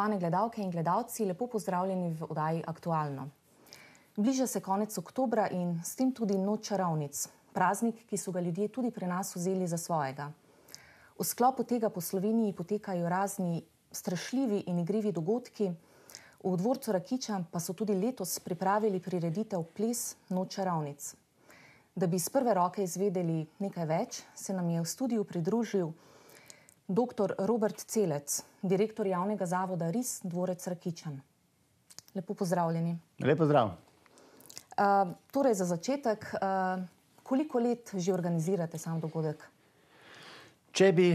Spoštovane gledalke in gledalci, lepo pozdravljeni v oddaji Aktualno. Bliža se konec oktobra in s tem tudi noč čarovnic, praznik, ki so ga ljudje tudi pri nas vzeli za svojega. V sklopu tega po Sloveniji potekajo razni strašljivi in igrivi dogodki, v dvorcu Rakiča pa so tudi letos pripravili prireditev ples noč čarovnic. Da bi iz prve roke izvedeli nekaj več, se nam je v studiju pridružil vsega, Dr. Robert Celec, direktor javnega zavoda RIS Dvorec Rakičan. Lepo pozdravljeni. Lepo zdrav. Uh, eh, torej za začetek, uh, koliko let že organizirate sam dogodek? Če bi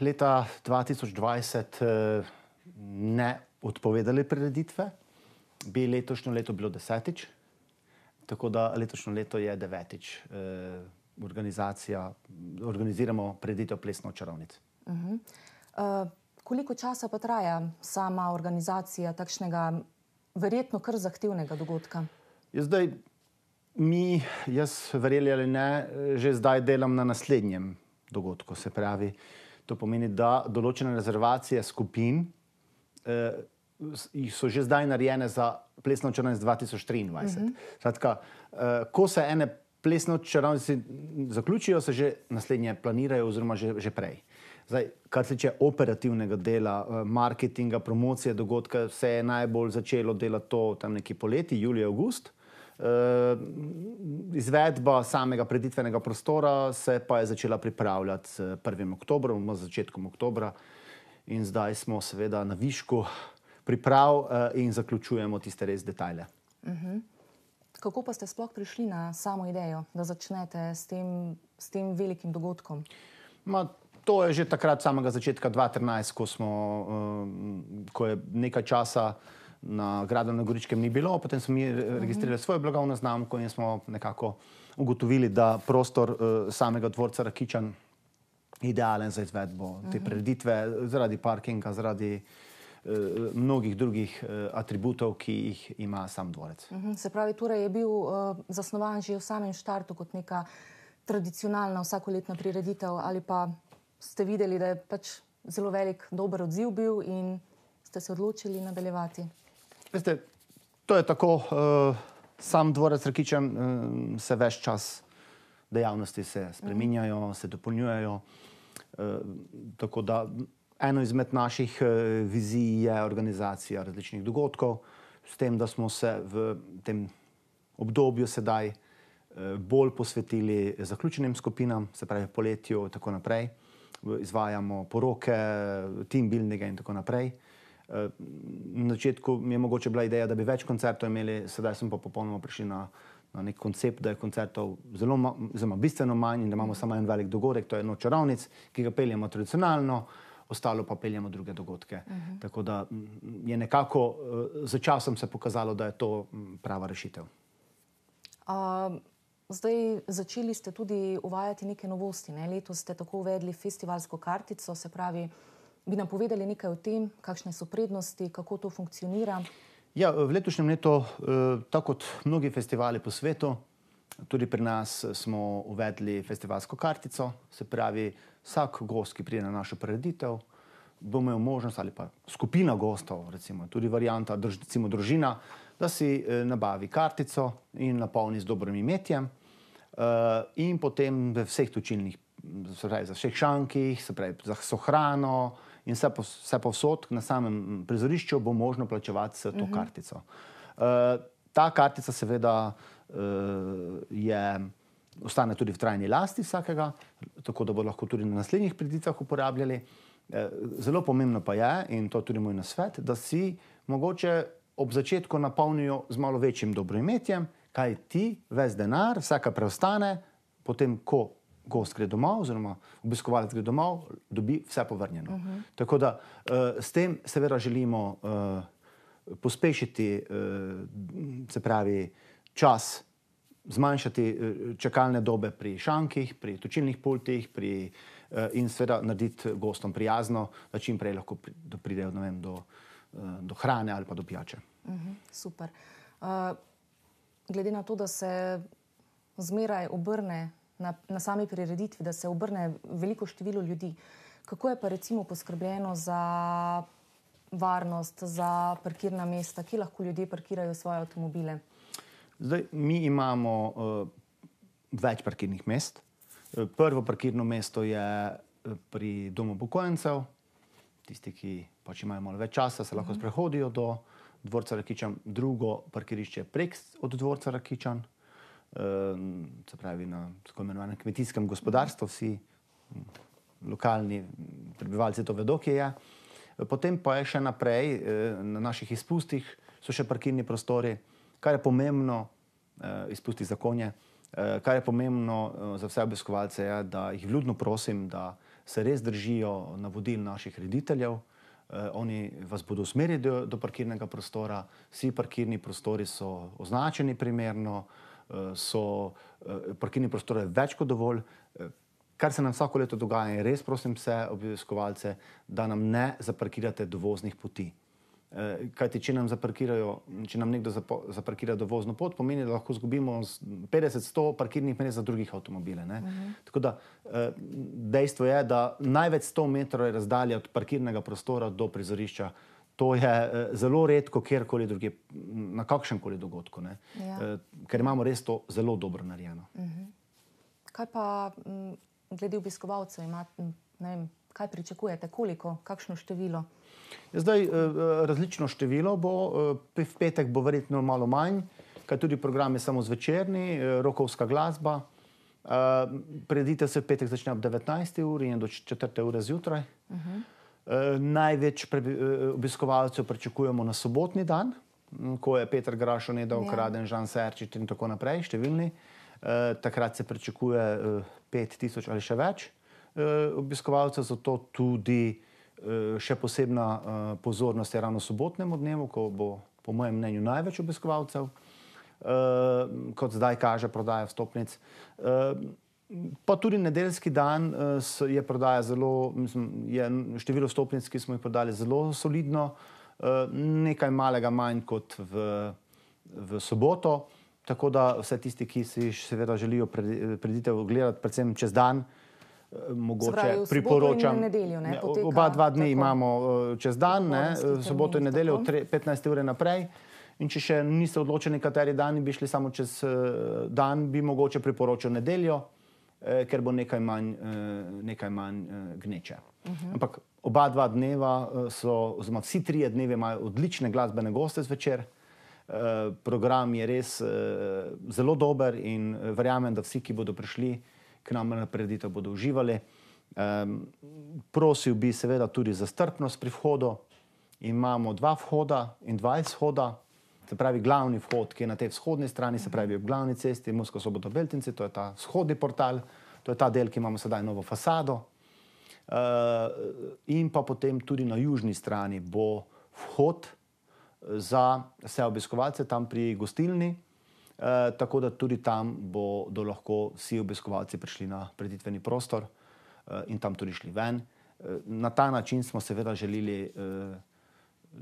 leta 2020 uh, eh, ne odpovedali preditve, bi letošnjo leto bilo desetič. Tako da letošnjo leto je devetič, uh, organiziramo preditev plesno čarovnic. Uh -huh. uh, koliko časa pa traja sama organizacija takšnega, verjetno kar zahtevnega dogodka? Je ja, zdaj, mi, jaz, verjeli ali ne, že zdaj delam na naslednjem dogodku. Se pravi, to pomeni, da določene rezervacije skupin eh, so že zdaj narejene za plesno črnce 2023. Mhm. Skratka, uh -huh. eh, ko se ene. Plesno črnci zaključijo, se že naslednje planirajo, oziroma že, že prej. Zdaj, kar se tiče operativnega dela, eh, marketinga, promocije dogodka, se je najbolj začelo delati to tam neki poleti, julij, avgust. Eh, izvedba samega preditvenega prostora se pa je začela pripravljati s eh, 1. oktobrom, oziroma začetkom oktobra, in zdaj smo seveda na višku priprav in zaključujemo tiste res detajle. Uh mhm. -huh. Kako pa ste sploh prišli na samo idejo, da začnete s tem, s tem velikim dogodkom? Ma, to je že takrat, samega začetka 2013, ko, smo, eh, ko je nekaj časa na gradu na Goričkem ni bilo, potem smo mi mhm. registrirali svojo blagovno znamko in smo nekako ugotovili, da prostor eh, samega dvorca Rakičan je idealen za izvedbo te mhm. preditve zaradi parkinga, zaradi eh, mnogih drugih atributov, ki jih ima sam dvorec. Mhm, se pravi, torej je bil zasnovan že v samem štartu kot neka tradicionalna vsakoletna prireditev ali pa ste videli, da je pač zelo velik, dober odziv bil in ste se odločili nadaljevati? Veste, to je tako, uh, sam dvorec Rakičem eh, um, se več čas dejavnosti se spreminjajo, mm -hmm. se dopolnjujejo. Uh, Eno izmed naših eh, vizij je organizacija različnih dogodkov, s tem, da smo se v tem obdobju sedaj eh, bolj posvetili zaključenim skupinam, se pravi poletju in tako naprej. Eh, izvajamo poroke, team building in tako naprej. Eh, na začetku mi je mogoče bila ideja, da bi več koncertov imeli, sedaj smo pa popolnoma prišli na, na nek koncept, da je koncertov zelo, zelo bistveno manj in da imamo samo en velik dogodek, to je Noč Ravnic, ki ga peljemo tradicionalno. Ostalo pa peljemo druge dogodke. Uh mhm. -huh. Tako da mm, je nekako eh, za časom se pokazalo, da je to mm, prava rešitev. Uh, Zdaj začeli ste tudi uvajati neke novosti. Ne? Leto ste tako uvedli festivalsko kartico, se pravi, bi nam povedali nekaj o tem, kakšne so prednosti, kako to funkcionira. Ja, v letošnjem letu, eh, tako kot mnogi festivali po svetu, tudi pri nas eh, smo uvedli festivalsko kartico. Se pravi, vsak gost, ki pride na našo predstavitev, bo imel možnost ali pa skupina gostov, recimo, tudi varianta, drž, recimo družina, da si e, nabavi kartico in napolni z dobrim imetjem, e, in potem v vseh točilnih, se pravi, za vseh šankih, se pravi, za vso hrano in vse, vse povsod na samem mm, prizorišču bo možno plačevati s to uh mhm. -huh. kartico. E, ta kartica, seveda, e, je. Ostane tudi v trajni lasti vsakega, tako da bo lahko tudi na naslednjih preditvah uporabljali. Uh, Eh, zelo pomembno pa je, in to je tudi moj nasvet, da si mogoče ob začetku napolnijo z malo večjim dobrometjem, kaj ti, ves denar, vsaka preostane, potem ko. Gost gre domov, oziroma obiskovalec gre domov, dobi vse povrnjeno. Uh mhm. -huh. Tako da eh, s tem, seveda, želimo eh, pospešiti, se pravi, čas, zmanjšati čakalne dobe pri šankih, pri točilnih pultih, pri Eh, in seveda narediti gostom prijazno, da čim prej lahko pridejo vem, do, eh, do hrane ali pa do pijače. Uhum, super. Uh, glede na to, da se zmeraj obrne na, na sami prireditvi, da se obrne veliko število ljudi, kako je pa recimo poskrbljeno za varnost, za parkirna mesta, ki lahko ljudje parkirajo svoje avtomobile? Zdaj, mi imamo uh, več parkirnih mest. Prvo parkirno mesto je eh, pri domu pokojnicev. Tisti, ki pač imajo malo več časa, se lahko mhm. sprehodijo do dvorca Rakičan. Drugo parkirišče je prek od dvorca Rakičan, ehm, se pravi na tako imenovanem kmetijskem gospodarstvu. Mhm. Vsi hm, lokalni prebivalci to vedo, kje je. Potem pa je še naprej, eh, na naših izpustih so še parkirni prostori, kar je pomembno, eh, izpusti zakonje. Eh, kar je pomembno eh, za vse obiskovalce, je, da jih vljudno prosim, da se res držijo navodil naših rediteljev. Eh, oni vas bodo usmerili do, do parkirnega prostora, vsi parkirni prostori so označeni primerno, so parkirni prostori več kot dovolj. Kar se nam vsako leto dogaja, je res prosim vse obiskovalce, da nam ne zaparkirate dovoznih poti. Eh, kajti, če nam, če nam nekdo zaparkira dovozno pot, pomeni, da lahko izgubimo 50-100 parkirnih mest za drugih avtomobile. Uh mhm. -huh. Tako da eh, dejstvo je, da največ 100 metrov je razdalja od parkirnega prostora do prizorišča. To je eh, zelo redko, kjerkoli drugje, na kakšnem koli dogodku, ja. ker imamo res to zelo dobro narejeno. Uh mhm. -huh. Kaj pa mm, glede obiskovalcev, kaj pričakujete, koliko, kakšno število? Ja, zdaj, eh, eh, različno število bo, eh, v petek bo verjetno malo manj, kaj tudi program je samo zvečerni, rokovska glasba. Predite se, petek začne ob 19. uri in do 4. ure zjutraj. Uh mhm. -huh. Največ obiskovalcev pričakujemo na sobotni dan, hm, ko je Petr Grašo nedal ukraden, ja. Žan Serčič in tako naprej, številni. Takrat se pričakuje 5000 ali še več obiskovalcev, zato tudi. Eh, še posebna eh, pozornost je ravno sobotnemu dnevu, ko bo, po mojem mnenju, največ obiskovalcev, eh, kot zdaj kaže prodaja stopnic. Pa tudi nedeljski dan je prodaja zelo, mislim, je število stopnic, ki smo jih prodali, zelo solidno, nekaj malega manj kot v, v soboto. Tako da vse tisti, ki si seveda želijo preditev gledati, predvsem čez dan, uh, Eh, mogoče pravi, priporočam. In nedeljo, ne? Poteka, oba dva dni tako, imamo eh, čez dan, ne? Eh, soboto in nedeljo od 15. ure naprej. In če še niste odločeni, kateri dan bi šli samo čez dan, bi mogoče priporočil nedeljo, ker bo nekaj manj, nekaj manj gneče. Uhum. Ampak oba dva dneva, so, oziroma vsi tri dneve, imajo odlične glasbene goste zvečer. Program je res zelo dober in verjamem, da vsi, ki bodo prišli, k nam na preditev bodo uživali. Um, prosil bi seveda tudi za strpnost pri vhodu. Imamo dva vhoda in dva izhoda, se pravi glavni vhod, ki je na tej vzhodni strani, se pravi ob glavni cesti, Moskva soboto Beltinci, to je ta vzhodni portal, to je ta del, ki imamo sedaj novo fasado. Uh, in pa potem tudi na južni strani bo vhod eh, za vse obiskovalce tam pri gostilni. Eh, tako da tudi tam bodo lahko vsi obiskovalci prišli na preditveni prostor eh, in tam tudi šli ven. Eh, na ta način smo seveda želeli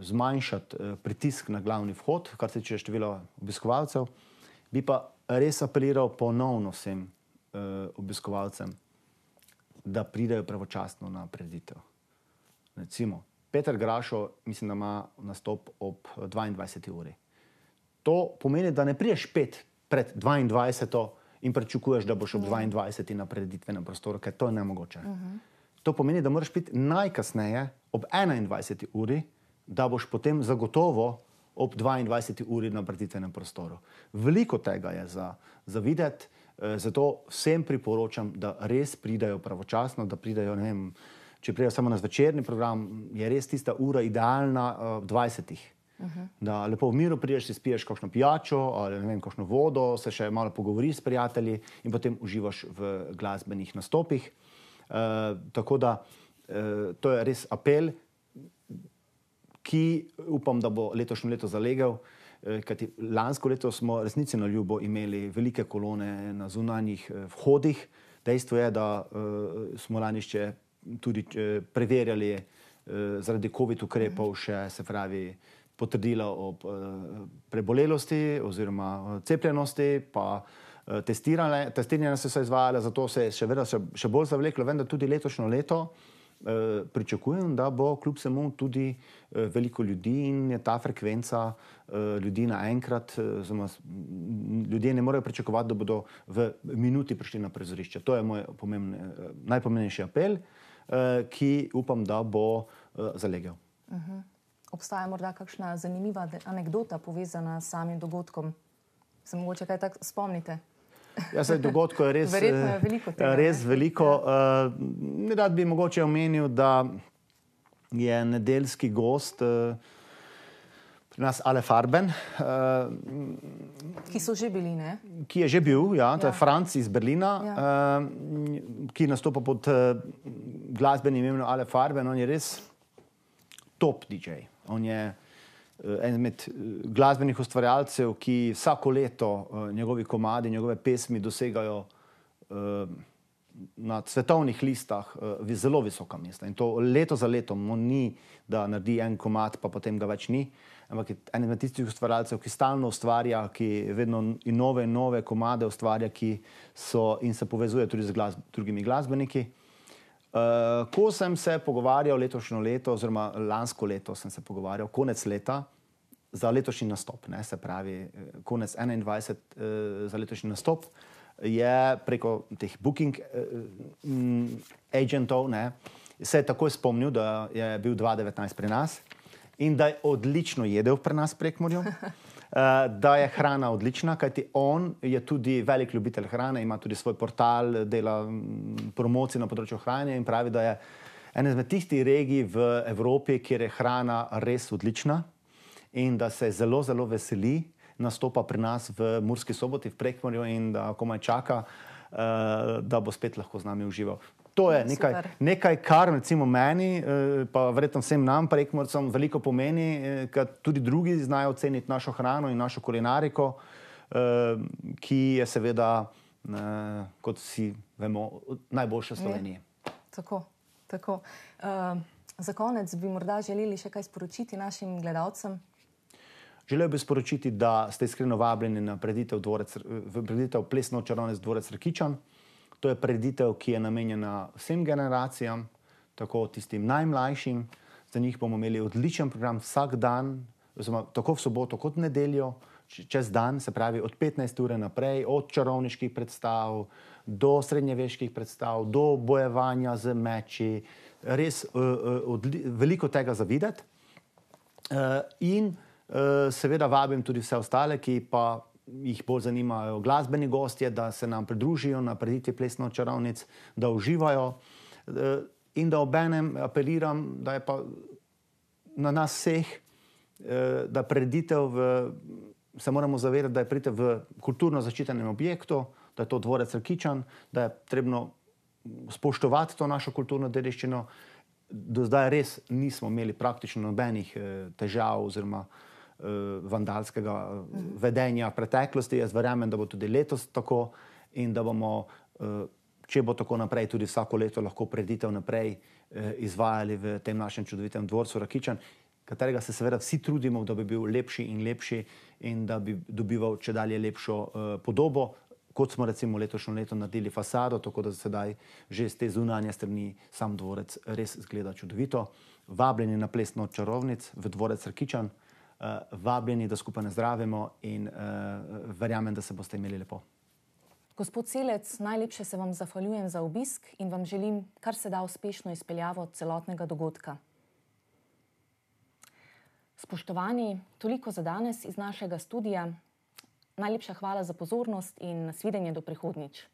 zmanjšati pritisk na glavni vhod, kar se tiče števila obiskovalcev. Bi pa res apeliral ponovno vsem obiskovalcem, da pridejo pravočasno na preditev. Recimo, Peter Grašo, mislim, da ima nastop ob 22. uri to pomeni, da ne priješ pet pred 22. in prečukuješ, da boš ob 22. Ja. na preditvenem prostoru, ker to je nemogoče. Uh mhm. -huh. To pomeni, da moraš biti najkasneje ob 21. uri, da boš potem zagotovo ob 22. uri na preditvenem prostoru. Veliko tega je za, za videti. Eh, zato vsem priporočam, da res pridajo pravočasno, da pridajo, vem, če pridejo samo na večerni program, je res tista ura idealna, uh, eh, 20-ih. -huh. Da lepo v miru prideš, si spiješ kakšno pijačo ali ne vem, kakšno vodo, se še malo pogovoriš s prijatelji in potem uživaš v glasbenih nastopih. E, tako da e, to je res apel, ki upam, da bo letošnje leto zalegel. Eh, kajti lansko leto smo resnici na ljubo imeli velike kolone na zunanjih vhodih. Dejstvo je, da uh, smo lani še tudi uh, preverjali uh, zaradi COVID-19 ukrepov, še se pravi, uh, potrdila o eh, prebolelosti oziroma eh, cepljenosti, pa eh, testiranja se so izvajale, zato se je še, vedno, še bolj zavleklo, vendar tudi letošnje leto. Pričakujem, da bo kljub vsemu tudi veliko ljudi in je ta frekvenca ljudi naenkrat. Ljudje ne morejo pričakovati, da bodo v minuti prišli na prizorišče. To je moj pomembne, najpomembnejši apel, ki upam, da bo zalegel. Uh -huh obstaja morda kakšna zanimiva anekdota povezana s samim dogodkom? Se mogoče kaj tako spomnite? Ja, se dogodkov je eh, res veliko. Tega, ja. res eh, ne? veliko. Ja. Uh, rad bi mogoče omenil, da je nedeljski gost. Uh, Pri nas je Alefarben. Uh, ki so že bili, ne? Ki je že bil, ja, to ja. je Franci iz Berlina, ja. uh, ki nastopa pod uh, glasbenim imenom Alefarben. On je res top DJ. On je eh, en izmed eh, glasbenih ustvarjalcev, ki vsako leto eh, njegovi komadi, njegove pesmi dosegajo na svetovnih listah zelo visoka mesta. In to leto za letom, on ni, da naredi en komad, pa potem ga več ni. Ampak je en izmed tistih ustvarjalcev, ki stalno ustvarja, ki vedno in nove in nove komade ustvarja, ki so in se povezuje tudi z glasb drugimi glasbeniki. Eh, ko sem se pogovarjal letošnjo leto, oziroma lansko leto, sem se pogovarjal konec leta za letošnji nastop, ne, se pravi eh, konec 21 uh, eh, za letošnji nastop, je preko teh booking uh, m, mm, agentov ne, se je takoj spomnil, da je bil 2019 pri nas in da je odlično jedel pri nas prek morja. Eh, da je hrana odlična, kajti on je tudi velik ljubitelj hrane, ima tudi svoj portal, dela mm, promocije na področju hrane in pravi, da je ena izmed tistih regij v Evropi, kjer je hrana res odlična in da se zelo, zelo veseli nastopa pri nas v Murski soboti v Prekmorju in da komaj čaka, eh, da bo spet lahko z nami užival. To je nekaj, nekaj kar recimo meni, eh, pa verjetno vsem nam, pa rekmorcem, veliko pomeni, eh, ker tudi drugi znajo oceniti našo hrano in našo kulinariko, eh, ki je seveda, kot vsi vemo, najboljša ja. Slovenija. Tako, tako. Ehm, za konec bi morda želeli še kaj sporočiti našim gledalcem. Želel bi sporočiti, da ste iskreno vabljeni na preditev, dvorec, preditev plesno črnone z dvorec Rekičan. To je preditev, ki je namenjena vsem generacijam, tako tistim najmlajšim. Za njih bomo imeli odličen program vsak dan, oziroma, tako v soboto, kot nedeljo, čez dan, se pravi od 15 ure naprej, od čarovniških predstav do srednjeveških predstav, do bojevanja z meči. Res uh, uh, veliko tega zavideti. Uh, eh, in uh, seveda vabim tudi vse ostale, ki pa jih bolj zanimajo glasbeni gostje, da se nam pridružijo na predite plesno čarovnic, da uživajo. Eh, in da obenem apeliram, da je pa na nas vseh, eh, da preditev v, se moramo zavedati, da je pridete v kulturno zaščitenem objektu, da je to dvorec Rkičan, da je potrebno spoštovati to našo kulturno dediščino. Do zdaj res nismo imeli praktično nobenih eh, težav oziroma eh, Eh, vandalskega eh, mhm. vedenja preteklosti. Jaz verjamem, da bo tudi letos tako in da bomo, eh, če bo tako naprej, tudi vsako leto lahko preditev naprej izvajali v tem našem čudovitem dvorišču Rakičan, katerega se seveda vsi trudimo, da bi bil lepši in lepši in da bi dobival če dalje lepšo podobo. Kot smo recimo letošnjo leto naredili fasado, tako da sedaj že z te zunanje strani sam dvorec res zgleda čudovito. Vabljeni na plesno čarovnic v dvorec Rkičan, uh, vabljeni, da skupaj zdravimo in uh, verjamem, da se boste imeli lepo. Gospod Selec, najlepše se vam zahvaljujem za obisk in vam želim kar se da uspešno izpeljavo celotnega dogodka. Spoštovani, toliko za danes iz našega studija. Najlepša hvala za pozornost in nasvidenje do prihodnjič.